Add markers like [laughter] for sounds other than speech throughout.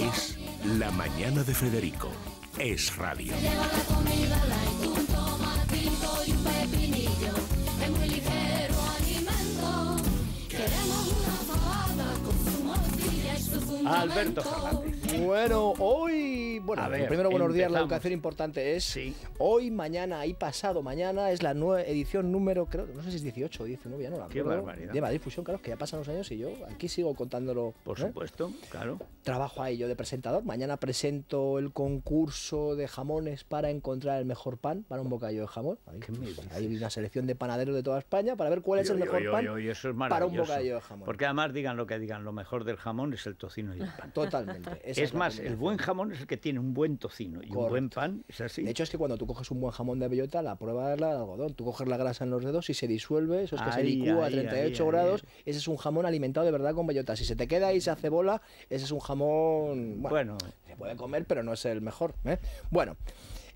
Es la mañana de Federico. Es radio. Lleva la comida, la intento, más quinto y un pepinillo. Es muy ligero alimento. Queremos una salada con su morfilla y su fundación. Alberto Javante. Bueno, hoy bueno, ver, primero buenos días, la educación importante es hoy, mañana y pasado mañana es la nueva edición número, creo, no sé si es 18 o 19, ya no la Qué barbaridad. De Madrid claro, que ya pasan los años y yo aquí sigo contándolo. ¿eh? Por supuesto, claro. Trabajo ahí yo de presentador, mañana presento el concurso de jamones para encontrar el mejor pan para un bocadillo de jamón. hay pues, una selección de panaderos de toda España para ver cuál es el mejor pan para un bocadillo de jamón. Porque además digan lo que digan, lo mejor del jamón es el tocino y el pan. Totalmente. es más, el buen jamón es el que tiene un buen tocino y un buen pan, De hecho, es que cuando tú coges un buen jamón de bellota, la prueba es la de algodón. Tú coges la grasa en los dedos y se disuelve, eso es que se licúa a 38 grados. Ese es un jamón alimentado de verdad con bellota. Si se te queda y se hace bola, ese es un jamón. Bueno, se puede comer, pero no es el mejor. ¿eh? Bueno.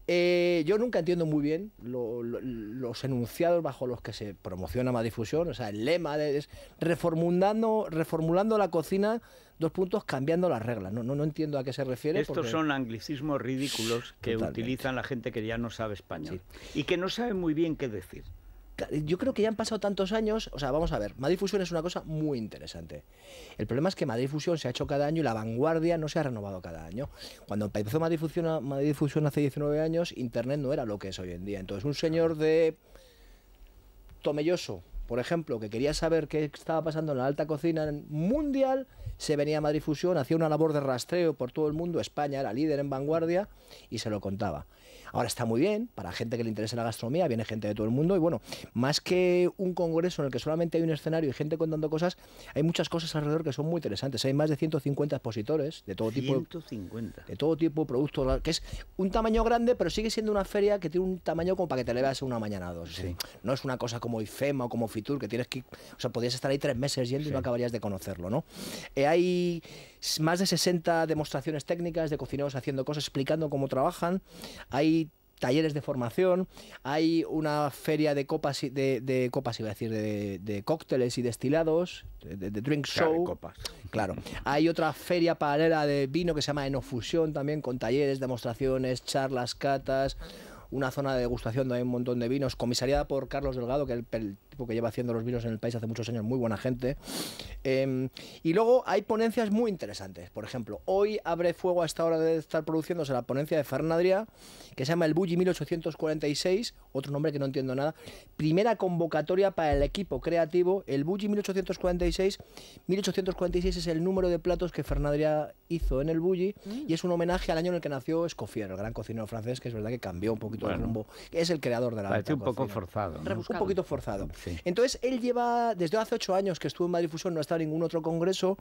Eh, yo nunca entiendo muy bien los enunciados bajo los que se promociona más difusión. O sea, el lema de, es reformulando, reformulando la cocina dos puntos cambiando las reglas. No, no, no entiendo a qué se refiere. Estos son anglicismos ridículos que utilizan la gente que ya no sabe español y que no sabe muy bien qué decir. Yo creo que ya han pasado tantos años, o sea, vamos a ver, Madrid Fusión es una cosa muy interesante. El problema es que Madrid Fusión se ha hecho cada año y la vanguardia no se ha renovado cada año. Cuando empezó Madrid Fusión, Madrid Fusión hace 19 años, Internet no era lo que es hoy en día. Entonces, un señor de Tomelloso, por ejemplo, que quería saber qué estaba pasando en la alta cocina mundial, se venía a Madrid Fusión, hacía una labor de rastreo por todo el mundo, España era líder en vanguardia y se lo contaba. Ahora está muy bien, para gente que le interesa la gastronomía, viene gente de todo el mundo y bueno, más que un congreso en el que solamente hay un escenario y gente contando cosas, hay muchas cosas alrededor que son muy interesantes. Hay más de 150 expositores de todo 150. tipo de todo tipo productos, que es un tamaño grande, pero sigue siendo una feria que tiene un tamaño como para que te le veas una mañana a dos. No es una cosa como IFEMA o como FIT que tienes que. O sea, podías estar ahí tres meses yendo y no acabarías de conocerlo, ¿no? Eh, hay más de 60 demostraciones técnicas de cocineros haciendo cosas, explicando cómo trabajan. Hay talleres de formación, hay una feria de copas, y de, copas iba a decir, de, cócteles y destilados, de, drink show. Claro, copas. claro, Hay otra feria paralela de vino que se llama Enofusión también, con talleres, demostraciones, charlas, catas, una zona de degustación donde hay un montón de vinos, comisariada por Carlos Delgado, que el que lleva haciendo los vinos en el país hace muchos años, muy buena gente. Em, y luego hay ponencias muy interesantes. Por ejemplo, hoy abre fuego a esta hora de estar produciéndose la ponencia de Fernandria, que se llama El Bulli 1846, otro nombre que no entiendo nada. Primera convocatoria para el equipo creativo, El Bulli 1846. 1846 es el número de platos que Fernandria hizo en el Bulli mm. y es un homenaje al año en el que nació Escoffier, el gran cocinero francés, que es verdad que cambió un poquito el rumbo. Es el creador de la, Parece un poco forzado. Un poquito forzado. Sí. Entonces, él lleva, desde hace ocho años que estuvo en Madrid Fusión, no ha estado en ningún otro congreso,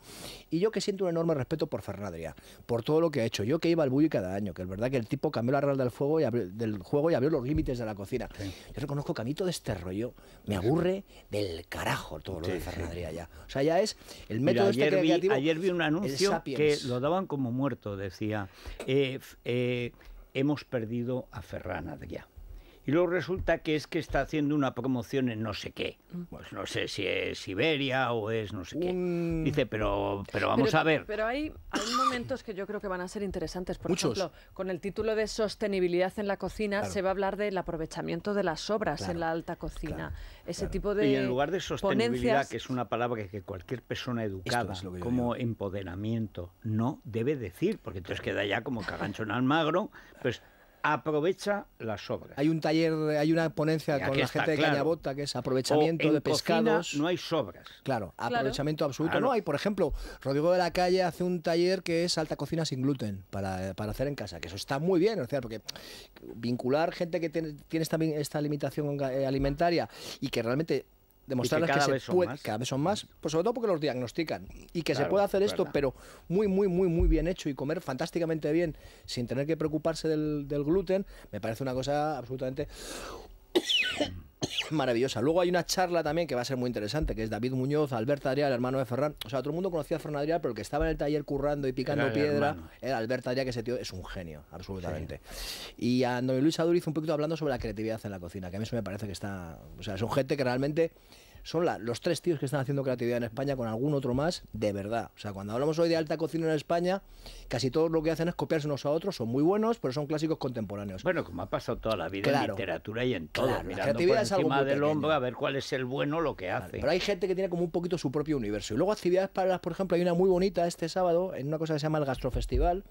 y yo que siento un enorme respeto por Fernadria, por todo lo que ha hecho. Yo que iba al bully cada año, que es verdad que el tipo cambió la regla del, fuego y del juego y abrió los límites de la cocina. Yo reconozco que a mí todo este rollo me aburre del carajo todo lo de Fernadria ya. O sea, ya es el método este ayer este vi, Ayer vi un anuncio que lo daban como muerto, decía. Eh, eh, hemos perdido a Ferran Adrià y luego resulta que es que está haciendo una promoción en no sé qué. Mm. Pues no sé si es Siberia o es no sé qué. Dice, pero, pero vamos a ver. Pero hay, hay, momentos que yo creo que van a ser interesantes. Por ejemplo, con el título de sostenibilidad en la cocina se va a hablar del aprovechamiento de las obras en la alta cocina. Ese tipo de. Y en lugar de sostenibilidad, que es una palabra que cualquier persona educada como empoderamiento no debe decir, porque entonces queda ya como cagancho en Almagro, pues aprovecha las sobras Hay un taller, hay una ponencia con la gente de Cañabota que es aprovechamiento de pescados. No hay sobras. Claro, aprovechamiento absoluto. No hay, por ejemplo, Rodrigo de la Calle hace un taller que es alta cocina sin gluten para, hacer en casa, que eso está muy bien, o sea, porque vincular gente que tiene, esta limitación eh, alimentaria y que realmente demostrar que, cada, vez son más, pues sobre todo porque los diagnostican y que se pueda hacer esto, pero muy, muy, muy, muy bien hecho y comer fantásticamente bien sin tener que preocuparse del gluten, me parece una cosa absolutamente [coughs] maravillosa. Luego hay una charla también que va a ser muy interesante, que es David Muñoz, Albert Adrián, el hermano de Ferran. O sea, todo el mundo conocía a Ferran Adrián, pero el que estaba en el taller currando y picando piedra era Albert Adrián, que ese tío es un genio, absolutamente. Y a Don Luis Aduriz un poquito hablando sobre la creatividad en la cocina, que a mí eso me parece que está... O sea, son gente que realmente son la, los tres tíos que están haciendo creatividad en España con algún otro más, de verdad. O sea, cuando hablamos hoy de alta cocina en España, casi todo lo que hacen es copiarse unos a otros, son muy buenos, pero son clásicos contemporáneos. Bueno, como ha pasado toda la vida en literatura y en todo, la creatividad por del hombro a ver cuál es el bueno lo que hace. Pero hay gente que tiene como un poquito su propio universo. Y luego actividades para las, por ejemplo, hay una muy bonita este sábado en una cosa que se llama el Gastrofestival,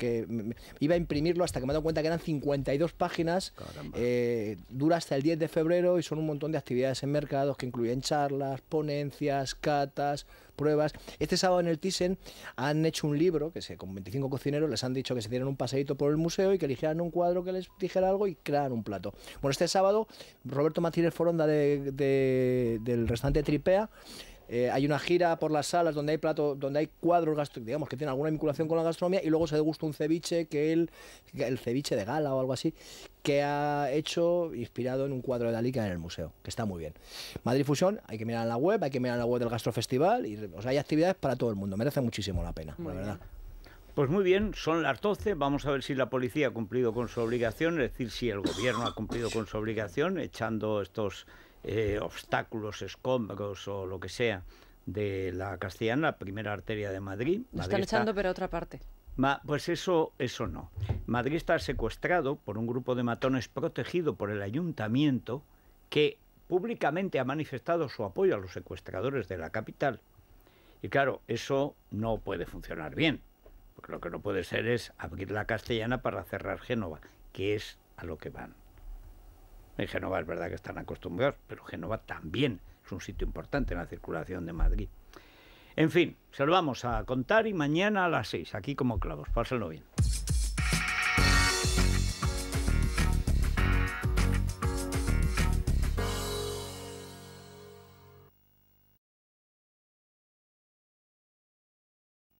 que iba a imprimirlo hasta que me he dado cuenta que eran 52 páginas. Eh, dura hasta el 10 de febrero y son un montón de actividades en mercados que incluyen charlas, ponencias, catas, pruebas. Este sábado en el Thyssen han hecho un libro que se, con 25 cocineros les han dicho que se dieran un paseíto por el museo y que eligieran un cuadro que les dijera algo y crearan un plato. Bueno, este sábado Roberto Martínez Foronda del restaurante Tripea eh, hay una gira por las salas donde hay plato, donde hay cuadros gastro, digamos que tienen alguna vinculación con la gastronomía y luego se degusta un ceviche que él, el ceviche de gala o algo así, que ha hecho inspirado en un cuadro de Dalí que en el museo, que está muy bien. Madrid Fusión, hay que mirar en la web, hay que mirar en la web del Gastrofestival y hay actividades para todo el mundo, merece muchísimo la pena, la verdad. Pues muy bien, son las 12. Vamos a ver si la policía ha cumplido con su obligación, es decir, si el gobierno ha cumplido con su obligación echando estos eh, obstáculos, escombros o lo que sea de la Castellana, la primera arteria de Madrid. Lo están echando, pero otra parte. pues eso, eso no. Madrid está secuestrado por un grupo de matones protegido por el ayuntamiento que públicamente ha manifestado su apoyo a los secuestradores de la capital. Y claro, eso no puede funcionar bien, porque lo que no puede ser es abrir la castellana para cerrar Génova, que es a lo que van. En Génova es verdad que están acostumbrados, pero Génova también es un sitio importante en la circulación de Madrid. En fin, se lo vamos a contar y mañana a las 6, aquí como clavos. Pásenlo bien.